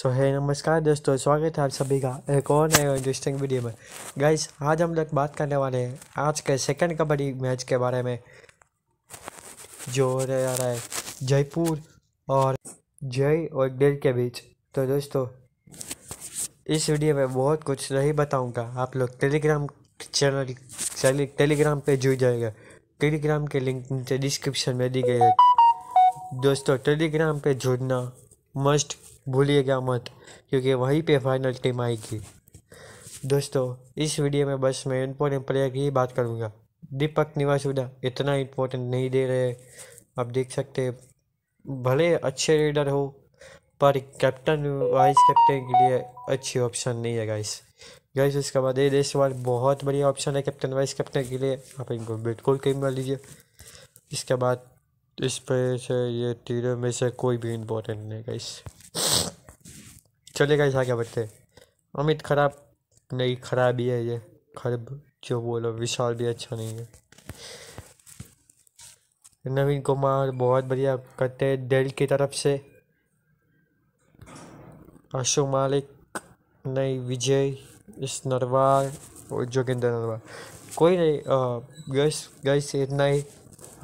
सो so, है hey, नमस्कार दोस्तों स्वागत है आप सभी का एक और नए इंटरेस्टिंग वीडियो में गाइस आज हम लोग बात करने वाले हैं आज के सेकंड कबड्डी मैच के बारे में जो हो रहा है जयपुर और जय और डेल के बीच तो दोस्तों इस वीडियो में बहुत कुछ नहीं बताऊंगा आप लोग टेलीग्राम चैनल चैनल टेलीग्राम पर जुड़ जाएगा टेलीग्राम के लिंक नीचे डिस्क्रिप्शन में दी गई है दोस्तों टेलीग्राम पर जुड़ना मस्ट भूलिएगा मत क्योंकि वहीं पे फाइनल टीम आएगी दोस्तों इस वीडियो में बस मैं इम्पोर्टेंट प्लेयर की ही बात करूँगा दीपक निवासुदा इतना इम्पोर्टेंट नहीं दे रहे आप देख सकते भले अच्छे रीडर हो पर कैप्टन वाइस कैप्टन के लिए अच्छी ऑप्शन नहीं है गाइस गाइस उसके बाद ये देशवाल बहुत बढ़िया ऑप्शन है कैप्टन वाइस कैप्टन के लिए आप इनको बिल्कुल कहीं मिल लीजिए इसके बाद इस पर से ये तीनों में से कोई भी इम्पोर्टेंट नहीं गई चलिए गाइस आगे बढ़ते अमित खराब नहीं खराब ही है ये खरब जो बोलो विशाल भी अच्छा नहीं है नवीन कुमार बहुत बढ़िया करते हैं दिल की तरफ से अशोक मालिक नहीं विजय इस नरवार और जोगिंदर नरवार कोई नहीं गैस गैस इतना ही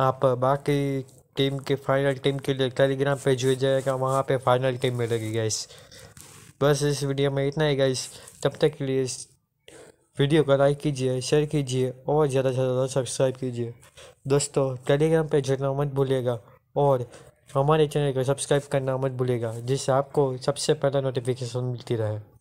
आप बाकी टीम के फाइनल टीम के लिए टेलीग्राम पे जुड़ जाएगा वहाँ पे फाइनल टीम मिलेगी गाइस बस इस वीडियो में इतना ही गाइस तब तक के लिए इस वीडियो को लाइक कीजिए शेयर कीजिए और ज़्यादा से ज़्यादा सब्सक्राइब कीजिए दोस्तों टेलीग्राम पे जुड़ना मत भूलिएगा और हमारे चैनल को सब्सक्राइब करना मत भूलिएगा जिससे आपको सबसे पहला नोटिफिकेशन मिलती रहे